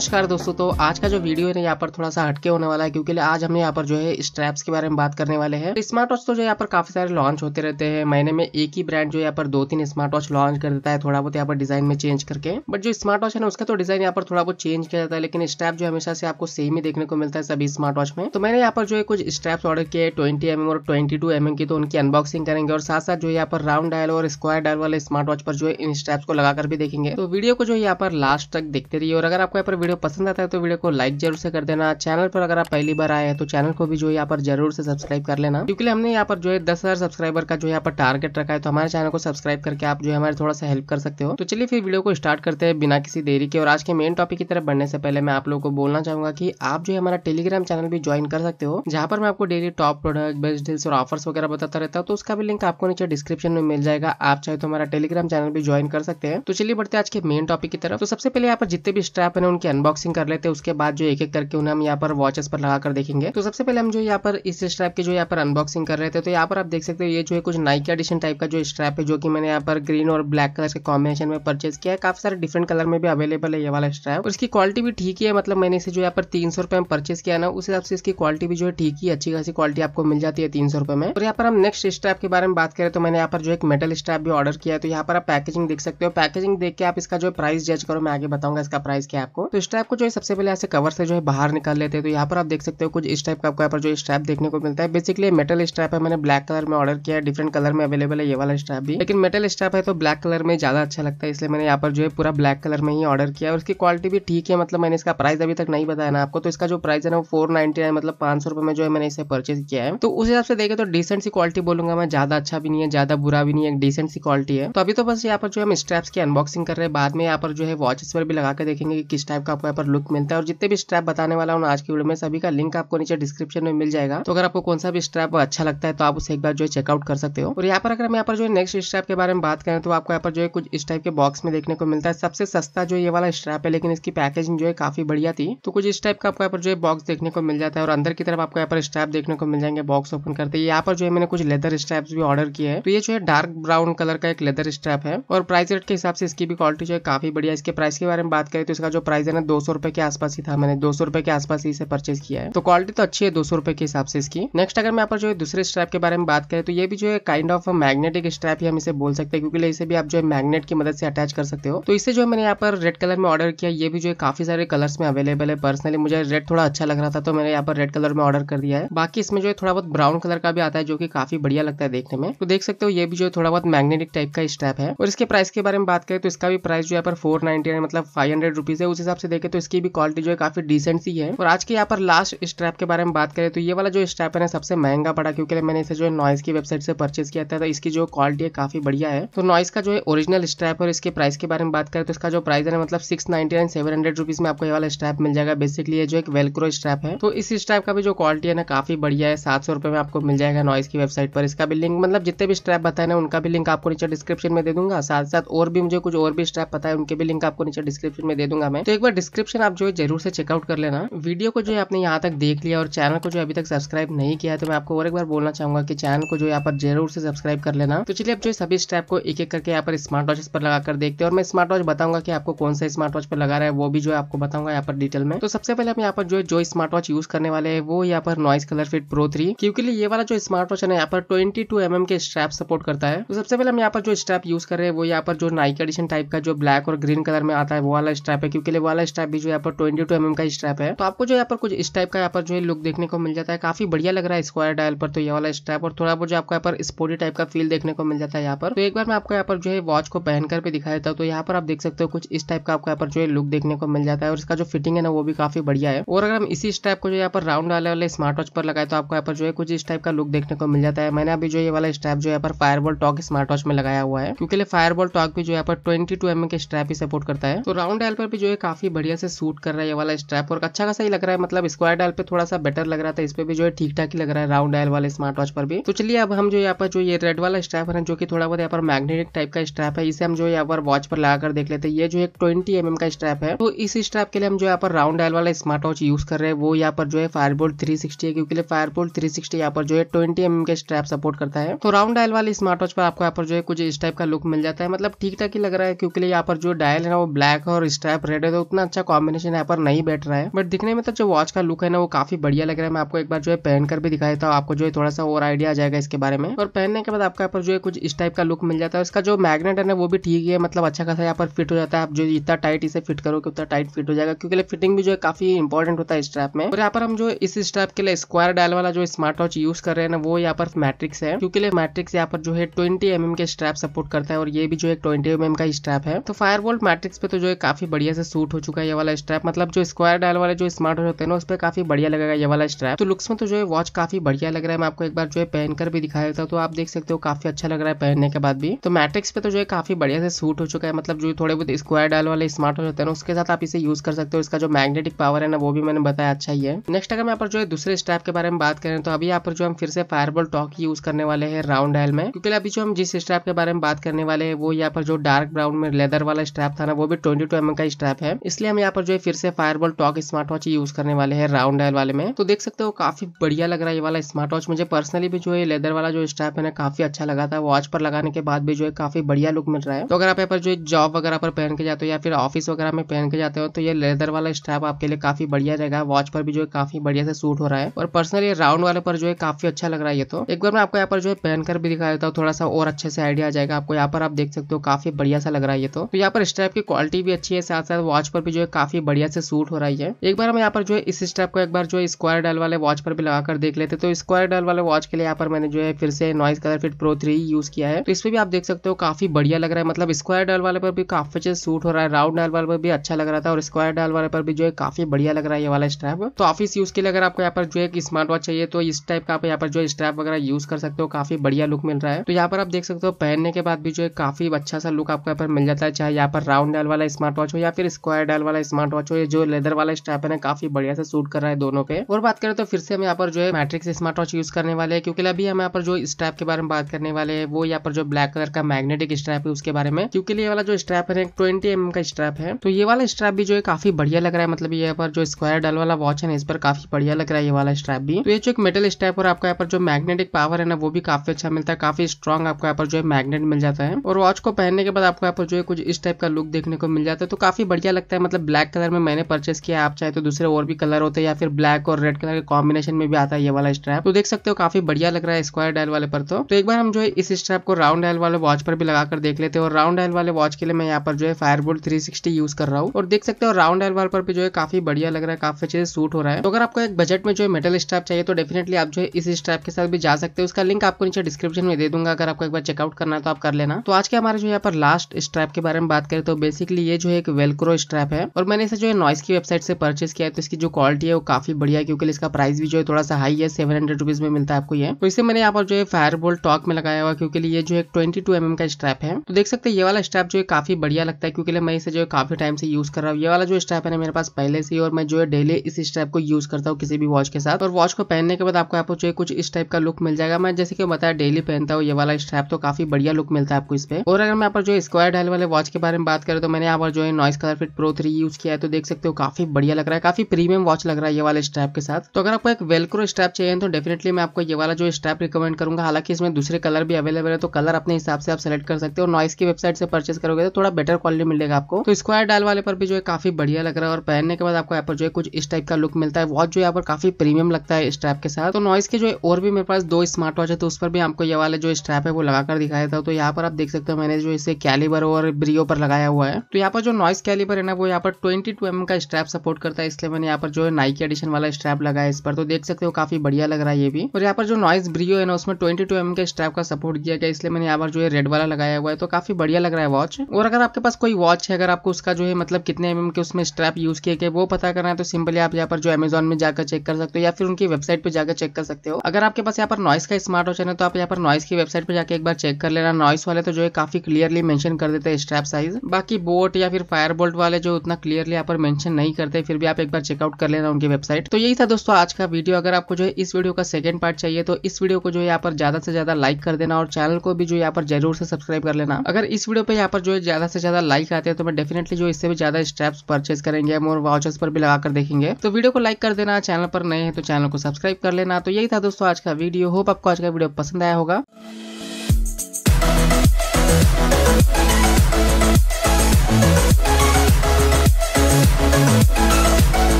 नमस्कार दोस्तों तो आज का जो वीडियो है यहाँ पर थोड़ा सा हटके होने वाला है क्योंकि आज हम यहाँ पर जो है स्ट्रैप्स के बारे में बात करने वाले हैं स्मार्ट वॉच तो जो यहाँ पर काफी सारे लॉन्च होते रहते हैं महीने में एक ही ब्रांड जो यहाँ पर दो तीन स्मार्ट वॉच लॉन्च कर देता है थोड़ा बहुत यहाँ पर डिजाइन में चेंज करके बट जो स्मार्ट वॉच है ना उसका तो डिजाइन यहाँ पर थोड़ा बहुत चेंज किया जाता है लेकिन स्ट्रैप जो हमेशा से आपको सेम ही देखने को मिलता है सभी स्मार्ट वॉच में तो मैंने यहाँ पर जो है कुछ स्ट्रैप्स ऑर्डर किए ट्वेंटी एम और ट्वेंटी टू एम की तो उनकी अनबॉक्सिंग करेंगे और साथ साथ जो यहाँ पर राउंड डायल और स्क्वायर डायल वाले स्मार्ट वॉच पर जो है इन स्ट्रैप्स को लगाकर भी देखेंगे तो वीडियो को जो यहाँ पर लास्ट तक देखते रहिए और अगर आपको यहाँ पर वीडियो पसंद आता है तो वीडियो को लाइक जरूर से कर देना चैनल पर अगर आप पहली बार आए हैं तो चैनल को भी जो यहाँ पर जरूर से सब्सक्राइब कर लेना क्योंकि हमने यहाँ पर जो है दस सब्सक्राइबर का जो यहाँ पर टारगेट रखा है तो हमारे चैनल को सब्सक्राइब करके आप जो है हमारे थोड़ा सा हेल्प कर सकते हो तो चलिए फिर वीडियो को स्टार्ट करते हैं बिना किसी देरी के और आज के मेन टॉपिक की तरफ बढ़ने से पहले मैं आप लोगों को बोलना चाहूंगा कि आप जो है हमारा टेलीग्राम चैनल भी ज्वाइन कर सकते हो जहाँ पर मैं आपको daily top product best deals और ऑफर्स वगैरह बताता रहता हूँ तो उसका भी लिंक आपको नीचे डिस्क्रिप्शन में मिल जाएगा आप चाहे तो हमारा टेलीग्राम चैनल भी ज्वाइन कर सकते हैं तो चलिए बढ़ते आज के मेन टॉपिक की तरफ तो सबसे पहले यहाँ पर जितने भी स्ट्रैप है उनके अनबॉक्सिंग कर लेते हैं उसके बाद जो एक एक करके उन्हें हम यहाँ पर वॉचेस पर लगा कर देखेंगे तो सबसे पहले हम जो यहाँ पर इस स्ट्रैप की जो यहाँ पर अनबॉक्सिंग कर रहे थे तो यहाँ पर आप देख सकते हो ये जो है कुछ नाइक एडिशन टाइप का जो स्ट्रैप है जो कि मैंने यहाँ पर ग्रीन और ब्लैक कलर के कॉम्बिनेशन में परचेज किया है काफी सारे डिफरेंट कलर में भी अवेलेबल है ये वाला स्ट्रैप और इसकी क्वालिटी भी ठीक ही है मतलब मैंने इसे जो यहाँ पर तीन सौ रुपए में परचेज किया ना उस हिसाब से इसकी क्वालिटी भी जो है ठीक ही अच्छी खासी क्वालिटी आपको मिल जाती है तीन सौ रुपए में और यहाँ पर हम नेक्स्ट स्ट्रैप के बारे में बात करें तो मैंने यहाँ पर जो एक मेटल स्ट्रैप भी ऑर्डर किया है तो यहाँ पर आप पैकेजिंग देख सकते हो पैकेजिंग देख के आप इसका जो प्राइस जज करो मैं आगे बताऊंगा इसका प्राइस क्या आपको तो स्ट्रैप को जो है सबसे पहले ऐसे कवर से जो है बाहर निकाल लेते हैं तो यहाँ पर आप देख सकते हो कुछ इस टाइप का आपको यहाँ पर जो स्ट्रैप देखने को मिलता है बेसिकली मेटल स्ट्रैप है मैंने ब्लैक कलर में ऑर्डर किया है डिफरेंट कलर में अवेलेबल है ये वाला स्ट्रैप भी लेकिन मेटल स्ट्रैप है तो ब्लैक कलर में ज्यादा अच्छा लगता है इसलिए मैंने यहाँ पर जो है पूरा ब्लैक कलर में ही ऑर्डर किया और इसकी क्वालिटी भी ठीक है मतलब मैंने इसका प्राइस अभी तक नहीं बताया ना आपको तो इसका जो प्राइस है ना वो फोर मतलब पांच सौ में जो है मैंने इसे परचेज किया है तो उस हिसाब से देखे तो डिसेंट सी क्वालिटी बोलूंगा मैं ज्यादा अच्छा भी नहीं है ज्यादा बुरा भी नहीं है डिसेंट सी क्वालिटी है तो अभी तो बस यहाँ पर जो हम स्ट्रैप्स की अनबॉक्सिंग कर रहे हैं बाद में यहाँ पर जो है वॉचेस पर भी लगा के देखेंगे कि किस टाइप का आपको यहाँ पर लुक मिलता है और जितने भी स्ट्रैप बताने वाला हूँ आज की वीडियो में सभी का लिंक आपको नीचे डिस्क्रिप्शन में मिल जाएगा तो अगर आपको कौन सा भी स्ट्रैप अच्छा लगता है तो आप उसे एक बार जो है चेकआउट कर सकते हो और यहाँ पर अगर हम यहाँ पर जो है नेक्स्ट स्ट्रैप के बारे में बात करें तो आपको यहाँ पर जो है कुछ इस टाइप के बॉक्स में देखने को मिलता है सबसे सस्ता जो ये वाला स्ट्रैप है लेकिन इसकी पैकेजिंग जो है काफी बढ़िया थी तो कुछ इस टाइप का आपको यहाँ पर जो है बॉक्स देखने को मिल जाता है और अंदर की तरफ आपको यहाँ पर स्ट्रैप देखने को मिल जाएंगे बॉक्स ओपन करते हैं यहाँ पर जो है मैंने कुछ लेदर स्ट्रैप भी ऑर्डर किया है तो ये जो है डार्क ब्राउन कलर का एक लेदर स्ट्रैप है और प्राइस रेट के हिसाब से इसकी भी क्वालिटी जो है काफी बढ़िया इसके प्राइस के बारे में बात करें तो इसका जो प्राइस है ना दो सौ रुपए के आसपास ही था मैंने दो सौ रुपए के आसपास ही इसे परचेज किया है तो क्वालिटी तो अच्छी है दो सौ रुपए के हिसाब से इसकी नेक्स्ट अगर मैं यहाँ पर जो है दूसरे स्ट्रैप के बारे में बात करें तो ये भी जो है काइंड ऑफ मैग्नेटिक स्ट्रैप ही हम इसे बोल सकते हैं क्योंकि इसे भी आप जो है मैग्नेट की मदद से अटैच कर सकते हो तो इसे जो है मैंने यहाँ पर रेड कलर में ऑर्डर किया ये भी जो है काफी सारे कलर्स में अवेलेबल है पर्सनली मुझे रेड थोड़ा अच्छा लग रहा था तो मैंने यहाँ पर रेड कलर में ऑर्डर कर दिया है बाकी इसमें जो है थोड़ा बहुत ब्राउन कलर का भी आता है जो कि काफी बढ़िया लगता है देखने में तो देख सकते हो ये भी जो है थोड़ा बहुत मैग्नेटिक टाइप का स्ट्रैप है और इसके प्राइस के बारे में बात करें तो इसका भी प्राइस जो है पर फोर मतलब फाइव हंड्रेड है उस हिसाब से देखें तो इसकी भी क्वालिटी जो है काफी डिसेंट सी है और आज के यहाँ पर लास्ट स्ट्रैप के बारे में बात करें तो ये वाला जो स्ट्रैप है सबसे महंगा पड़ा क्योंकि मैंने इसे जो है नॉइस की वेबसाइट से परचेज किया था तो इसकी जो क्वालिटी है काफी बढ़िया है तो नॉइस का जो है ओरिजिनल स्ट्रैप और इसके प्राइस के बारे में बात करें तो इसका जो प्राइस है मतलब सिक्स नाइनटी में आपको ये वाला स्ट्रैप मिल जाएगा बेसिकली ये जो एक वेलक्रो स्ट्रैप है तो इस स्ट्रैप का भी जो क्वालिटी है ना काफी बढ़िया है सात सौ में आपको मिल जाएगा नॉइस की वेबसाइट पर इसका भी लिंक मतलब जितने भी स्ट्रैप बताए ना उनका भी लिंक आपको नीचे डिस्क्रिप्शन में दे दूंगा साथ साथ और भी मुझे कुछ और भी स्ट्रैप पता है उनके भी लिंक आपको नीचे डिस्क्रिप्शन में दे दूंगा मैं तो एक बार डिस्क्रिप्शन आप जो है जरूर से चेकआउट कर लेना वीडियो को जो है आपने यहाँ तक देख लिया और चैनल को जो अभी तक सब्सक्राइब नहीं किया है तो मैं आपको और एक बार बोलना चाहूंगा कि चैनल को जो यहाँ पर जरूर से सब्सक्राइब कर लेना तो चलिए आप जो सभी स्टेप को एक एक करके यहाँ पर स्मार्ट वॉचेस पर लगाकर देखते हैं और मैं स्मार्ट वॉच बताऊंगा कि आपको कौन सा स्मार्ट वॉच पर लगा रहा है वो भी जो है आपको बताऊंगा यहाँ पर डिटेल में तो सबसे पहले हम यहाँ पर जो है जो स्मार्ट वॉच यूज करने वाले हैं वो यहाँ पर Noise colour fit Pro three क्योंकि ये वाला जो स्मार्ट वॉच है ना यहाँ पर ट्वेंटी टू एम के स्ट्रैप सपोर्ट करता है तो सबसे पहले हम यहाँ पर जो स्ट्रैप यूज कर रहे हैं वो यहाँ पर जो नाइक एडिशन टाइप का जो ब्लैक और ग्रीन कलर में आता है वो वाला स्ट्रैप है क्योंकि वाला स्ट्रैप भी जो यहाँ पर ट्वेंटी टू एम का स्ट्रैप है तो आपको जो यहाँ पर कुछ इस टाइप का यहाँ पर जो है लुक देखने को मिल जाता है काफी बढ़िया लग रहा है स्क्वायर डायल पर तो ये वाला स्ट्रैप और थोड़ा बहुत जो आपको यहाँ पर स्पोर्टी टाइप का फील देखने को मिल जाता है यहाँ पर तो एक बार मैं आपको यहाँ पर जो है वॉच को पहनकर भी दिखाया था तो यहाँ पर आप देख सकते हो कुछ इस टाइप का आपको यहाँ पर जो है लुक देखने को मिल जाता है और इसका जो फिटिंग है ना वो भी काफी बढ़िया है और अगर हम इसी इस को जो यहाँ पर राउंड वाले वाले स्मार्ट वॉच पर लगाए तो आपको यहाँ पर जो है कुछ इस टाइप का लुक देखने को मिल जाता है मैंने अभी जो ये वाला स्ट्रैप जो यहाँ पर फायरबॉल टॉक स्मार्ट वॉच में लगाया हुआ है क्योंकि फायरबॉल टॉक भी जो यहाँ पर ट्वेंटी टू के स्ट्रैप ही सपोर्ट करता है तो राउंड डायल पर भी जो है काफी बढ़िया से सूट कर रहा है ये वाला स्ट्रैप और अच्छा खासा ही लग रहा है मतलब स्क्वायर डायल पे थोड़ा सा बेटर लग रहा था इस पे भी जो है ठीक ठाक ही लग रहा है राउंड डायल वाले स्मार्ट वॉच पर भी तो चलिए अब हम जो यहाँ पर जो ये रेड वाला स्ट्रैप है जो कि थोड़ा बहुत यहाँ पर मैग्नेटिक टाइप का स्ट्रैप है इसे हम जो यहाँ पर वॉच पर लगाकर देख लेते हैं ये जो एक ट्वेंटी एम mm का स्ट्रैप है तो इस स्ट्रैप के लिए हम जो यहाँ पर राउंड डायल वाला स्मार्ट वॉच यूज कर रहे हैं वो यहाँ पर जो है फायरबोल्ट थ्री सिक्सटी है क्योंकि फायर बोल्ट थ्री सिक्सटी यहाँ पर जो है ट्वेंटी एम का स्ट्रैप सपोर्ट करता है तो राउंड डायल वाले स्मार्ट वॉच पर आपको यहाँ पर जो है कुछ इस टाइप का लुक मिल जाता है मतलब ठीक ठाक ही लग रहा है क्योंकि यहाँ पर जो डायल है वो ब्लैक और स्ट्रैप रेड है तो उतना अच्छा कॉम्बिनेशन यहाँ पर नहीं बैठ रहा है बट दिखने में तो जो वॉच का लुक है ना वो काफी बढ़िया लग रहा है मैं आपको एक बार जो है पहन कर भी दिखाया देता हूँ आपको जो है थोड़ा सा और आइडिया आ जाएगा इसके बारे में और पहनने के बाद आपको यहाँ पर जो है कुछ इस टाइप का लुक मिल जाता है इसका जो मैग्नेट है ना वो भी ठीक है मतलब अच्छा खासा यहाँ पर फिट हो जाता है आप जो इतना टाइट इसे फिट करोगे उतना टाइट फिट हो जाएगा क्योंकि फिटिंग भी जो है काफी इंपॉर्टेंट होता है स्ट्रैप में और यहाँ पर हम जो इस स्ट्रैप के लिए स्क्वायर डायल वाला जो स्मार्ट वॉच यूज कर रहे हैं ना वो यहाँ पर मैट्रिक्स है क्योंकि मैट्रिक्स यहाँ पर जो है ट्वेंटी एम mm के स्ट्रैप सपोर्ट करता है और ये भी जो है ट्वेंटी एम mm का स्ट्रैप है तो फायर वोल्ट मैट्रिक्स पे तो जो है काफी बढ़िया से सूट हो चुका है होगा ये वाला स्ट्रैप मतलब जो स्क्वायर डायल वाले जो स्मार्ट वॉच होते हैं ना उस पर काफी बढ़िया लगेगा ये वाला स्ट्रैप तो लुक्स में तो जो है वॉच काफी बढ़िया लग रहा है मैं आपको एक बार जो है पहनकर भी दिखाया था तो आप देख सकते हो काफी अच्छा लग रहा है पहनने के बाद भी तो मैट्रिक्स पे तो जो है काफी बढ़िया से सूट हो चुका है मतलब जो थोड़े बहुत स्क्वायर डायल वाले स्मार्ट वॉच होते हैं ना उसके साथ आप इसे यूज कर सकते हो इसका जो मैग्नेटिक पावर है ना वो भी मैंने बताया अच्छा ही है नेक्स्ट अगर यहाँ पर जो है दूसरे स्ट्रैप के बारे में बात करें तो अभी यहाँ पर जो हम फिर से फायरबॉल टॉक यूज करने वाले हैं राउंड डायल में क्योंकि अभी जो हम जिस स्ट्रैप के बारे में बात करने वाले हैं वो यहाँ पर जो डार्क ब्राउन में लेदर वाला स्ट्रैप था ना वो भी ट्वेंटी टू एम का स्ट्रैप है इसलिए हम यहाँ पर जो है फिर से Fireboltt Talk smart watch use करने वाले हैं राउंड डायल वाले में तो देख सकते हो काफी बढ़िया लग रहा है ये वाला स्मार्ट वॉच मुझे पर्सनली भी जो है लेदर वाला जो स्ट्रैप है ना काफी अच्छा लगा था वॉच पर लगाने के बाद भी जो है काफी बढ़िया लुक मिल रहा है तो अगर आप यहाँ पर जो जॉब वगैरह पर पहन के जाते हो या फिर ऑफिस वगैरह में पहन के जाते हो तो ये लेदर वाला स्ट्रैप आपके लिए काफी बढ़िया रहेगा वॉच पर भी जो है काफी बढ़िया से सूट हो रहा है और पर्सनली राउंड वाले पर जो है काफी अच्छा लग रहा है ये तो एक बार मैं आपको यहाँ पर जो है पहनकर भी दिखा देता हूँ थोड़ा सा और अच्छे से आइडिया आ जाएगा आपको यहाँ पर आप देख सकते हो काफी बढ़िया सा लग रहा है ये तो, तो यहाँ पर स्ट्रैप की क्वालिटी भी अच्छी है साथ साथ वॉच पर भी जो जो है काफी बढ़िया से सूट हो रही है एक बार हम यहाँ पर जो है इस स्टेप को एक बार जो है स्क्वायर डल वाले वॉच पर भी लगाकर देख लेते तो स्क्वायर डायल वाले वॉच के लिए यहाँ पर मैंने जो है फिर से Noise colour fit Pro three use किया है तो इस पर भी आप देख सकते हो काफी बढ़िया लग रहा है मतलब स्क्वायर डल वाले पर भी काफी अच्छे सूट हो रहा है राउंड डाल वाले पर भी अच्छा लग रहा था और स्क्वायर डाल वाले पर भी जो है काफी बढ़िया लग रहा है ये वाला स्ट्रैप तो ऑफिस यूज के लिए अगर आपको यहाँ पर जो है स्मार्ट वॉच चाहिए तो इस टाइप का आप यहाँ पर जो स्ट्रैप वगैरह यूज कर सकते हो काफी बढ़िया लुक मिल रहा है तो यहाँ पर आप देख सकते हो पहनने के बाद भी जो है काफी अच्छा सा लुक आपको यहाँ पर मिल जाता है चाहे यहाँ पर राउंड डाल वाला स्मार्ट वॉच हो या फिर स्क्वायर डायल वाला स्मार्ट वॉच हो ये जो लेदर वाला स्ट्रैप है काफी बढ़िया से सूट कर रहा है दोनों पे और बात करें तो फिर से हम यहाँ पर जो है मैट्रिक्स स्मार्ट वॉच यूज करने वाले हैं क्योंकि अभी हम यहाँ पर जो स्ट्रैप के बारे में बात करने वाले हैं वो यहाँ पर जो ब्लैक कलर का मैग्नेटिक स्ट्रैप है उसके बारे में क्योंकि ये वाला जो स्ट्रैप है ट्वेंटी एम mm का स्ट्रैप है तो ये वाला स्ट्रैप भी जो है काफी बढ़िया लग रहा है मतलब यहाँ पर जो स्क्वायर डल वाला वॉच है इस पर काफी बढ़िया लग रहा है ये वाला स्ट्रैप भी तो ये जो एक मेटल स्ट्रैप और आपका यहाँ पर जो मैग्नेटिक पावर है ना वो भी काफी अच्छा मिलता है काफी स्ट्रॉन्ग आपको यहाँ पर जो है मैग्नेट मिल जाता है और वॉच को पहनने के बाद आपको यहाँ पर जो है कुछ इस टाइप का लुक देखने को मिल जाता है तो काफी बढ़िया लगता है मतलब मतलब ब्लैक कलर में मैंने परचेस किया आप चाहे तो दूसरे और भी कलर होते हैं या फिर ब्लैक और रेड कलर के कॉम्बिनेशन में भी आता है ये वाला स्ट्रैप तो देख सकते हो काफी बढ़िया लग रहा है स्क्वायर डायल वाले पर तो।, तो, एक बार हम जो है इस स्ट्रैप को राउंड डायल वाले वॉच पर भी लगाकर देख लेते हैं और राउंड डायल वाले वॉच के लिए मैं यहाँ पर जो है फायरबोल्ट थ्री सिक्सटी यूज कर रहा हूँ और देख सकते हो राउंड डायल वाले पर भी जो है काफी बढ़िया लग रहा है काफी अच्छे सूट हो रहा है तो अगर आपको एक बजट में जो है मेटल स्ट्रैप चाहिए तो डेफिनेटली आप जो है इस स्ट्रैप के साथ भी जा सकते हो उसका लिंक आपको नीचे डिस्क्रिप्शन में दे दूंगा अगर आपको एक बार चेकआउट करना है तो आप कर लेना तो आज के हमारे जो यहाँ पर लास्ट स्ट्रैप के बारे में बात करें तो बेसिकली ये जो है एक वेलक्रो स्ट्रैप है है और मैंने इसे जो है नॉइस की वेबसाइट से परचेस किया है तो इसकी जो क्वालिटी है वो काफी बढ़िया क्योंकि इसका प्राइस भी जो है थोड़ा सा हाई है सेवन हंड्रेड रुपीज में मिलता है आपको ये तो इसे मैंने यहाँ पर जो है फायर बोल्ट टॉक में लगाया हुआ क्योंकि ये जो है ट्वेंटी टू mm का स्ट्रैप है तो देख सकते हैं ये वाला स्ट्रैप जो है काफी बढ़िया लगता है क्योंकि मैं इसे जो है काफी टाइम से यूज कर रहा हूँ ये वाला जो स्ट्रैप है मेरे पास पहले से और मैं जो है डेली इस स्ट्रैप को यूज करता हूँ किसी भी वॉच के साथ और वॉच को पहनने के बाद आपको यहाँ पर जो है कुछ इस टाइप का लुक मिल जाएगा मैं जैसे कि बताया डेली पहनता हूँ ये वाला स्ट्रैप तो काफी बढ़िया लुक मिलता है आपको इस पे और अगर मैं यहाँ पर जो स्क्वायर डायल वाले वॉच के बारे में बात करें तो मैंने यहाँ पर जो है Noise colour fit Pro three लिए यूज़ किया है तो देख सकते हो काफ़ी बढ़िया लग रहा है काफ़ी प्रीमियम वॉच लग रहा है ये वाले स्ट्रैप के साथ तो अगर आपको एक वेलक्रो स्ट्रैप चाहिए तो डेफिनेटली मैं आपको ये वाला जो स्ट्रैप रिकमेंड करूंगा हालांकि इसमें दूसरे कलर भी अवेलेबल है तो कलर अपने हिसाब से आप सेलेक्ट कर सकते हो नॉइस की वेबसाइट से परचेस करोगे तो थोड़ा बेटर क्वालिटी मिलेगा आपको तो स्क्वायर डायल वाले पर भी जो है काफ़ी बढ़िया लग रहा है और पहनने के बाद आपको यहाँ पर जो है कुछ इस टाइप का लुक मिलता है वॉच जो यहाँ पर काफ़ी प्रीमियम लगता है स्ट्रैप के साथ तो नॉइस के जो है और भी मेरे पास दो स्मार्ट वॉच है तो उस पर भी आपको ये वाले जो स्ट्रैप है वो लगाकर दिखाया था तो यहाँ पर आप देख सकते हो मैंने जो इसे कैलिबर और ब्रियो पर लगाया हुआ है तो यहाँ पर जो नॉइस कैलिबर है ना वो यहाँ पर 22 टू mm का स्ट्रैप सपोर्ट करता है इसलिए मैंने यहाँ पर जो है नाइकी एडिशन वाला स्ट्रैप लगाया इस पर तो देख सकते हो काफी बढ़िया लग रहा है ये भी और यहाँ पर जो नॉइस ब्रियो है ना उसमें ट्वेंटी टू mm के स्ट्रैप का सपोर्ट किया गया इसलिए मैंने यहाँ पर जो है रेड वाला लगाया हुआ है तो काफी बढ़िया लग रहा है वॉच और अगर आपके पास कोई वॉच है अगर आपको उसका जो है मतलब कितने एम mm के उसमें स्ट्रैप यूज किए गए वो पता करना है तो सिंपली आप यहाँ पर जो अमेजोन में जाकर चेक कर सकते हो या फिर उनकी वेबसाइट पर जाकर चेक कर सकते हो अगर आपके पास यहाँ पर नॉइस का स्मार्ट वॉच है ना तो आप यहाँ पर नॉइस की वेबसाइट पर जाकर एक बार चेक कर लेना नॉइस वाले तो जो है काफी क्लियरली मैं कर देते हैं स्ट्रैप साइज बाकी बोट या फिर फायर बोल्ट वाले जो इतना क्लियरली यहाँ पर मेंशन नहीं करते फिर भी आप एक बार चेकआउट कर लेना उनकी वेबसाइट तो यही था दोस्तों आज का वीडियो अगर आपको जो है इस वीडियो का सेकंड पार्ट चाहिए तो इस वीडियो को जो यहाँ पर ज्यादा से ज्यादा लाइक कर देना और चैनल को भी जो यहाँ पर जरूर से सब्सक्राइब कर लेना अगर इस वीडियो पर यहाँ पर जो है ज्यादा से ज्यादा लाइक आते हैं तो मैं डेफिनेटली जो इससे भी ज्यादा स्टेप्स परचेज करेंगे और वाउचर्स पर भी लगाकर देखेंगे तो वीडियो को लाइक कर देना चैनल पर नए हैं तो चैनल को सब्सक्राइब कर लेना तो यही था दोस्तों आज का वीडियो होप आपको आज का वीडियो पसंद आया होगा